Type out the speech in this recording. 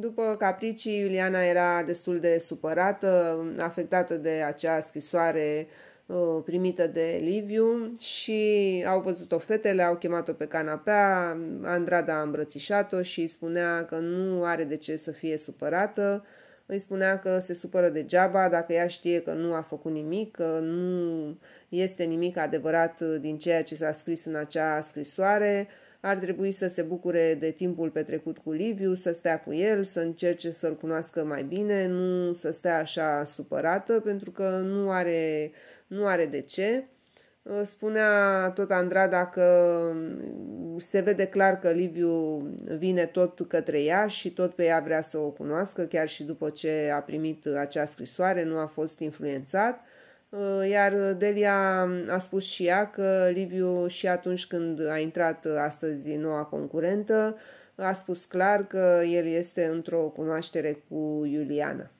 După capricii, Iuliana era destul de supărată, afectată de acea scrisoare uh, primită de Liviu și au văzut-o fetele, au chemat-o pe canapea, Andrada a îmbrățișat-o și spunea că nu are de ce să fie supărată, îi spunea că se supără degeaba dacă ea știe că nu a făcut nimic, că nu este nimic adevărat din ceea ce s-a scris în acea scrisoare, ar trebui să se bucure de timpul petrecut cu Liviu, să stea cu el, să încerce să-l cunoască mai bine, nu să stea așa supărată, pentru că nu are, nu are de ce. Uh, spunea tot Andrada că mm, se vede clar că Liviu vine tot către ea și tot pe ea vrea să o cunoască, chiar și după ce a primit acea scrisoare, nu a fost influențat. Uh, iar uh, Delia um, a spus și ea că Liviu și atunci când a intrat uh, astăzi noua concurentă, a spus clar că el este într-o cunoaștere cu Iuliana.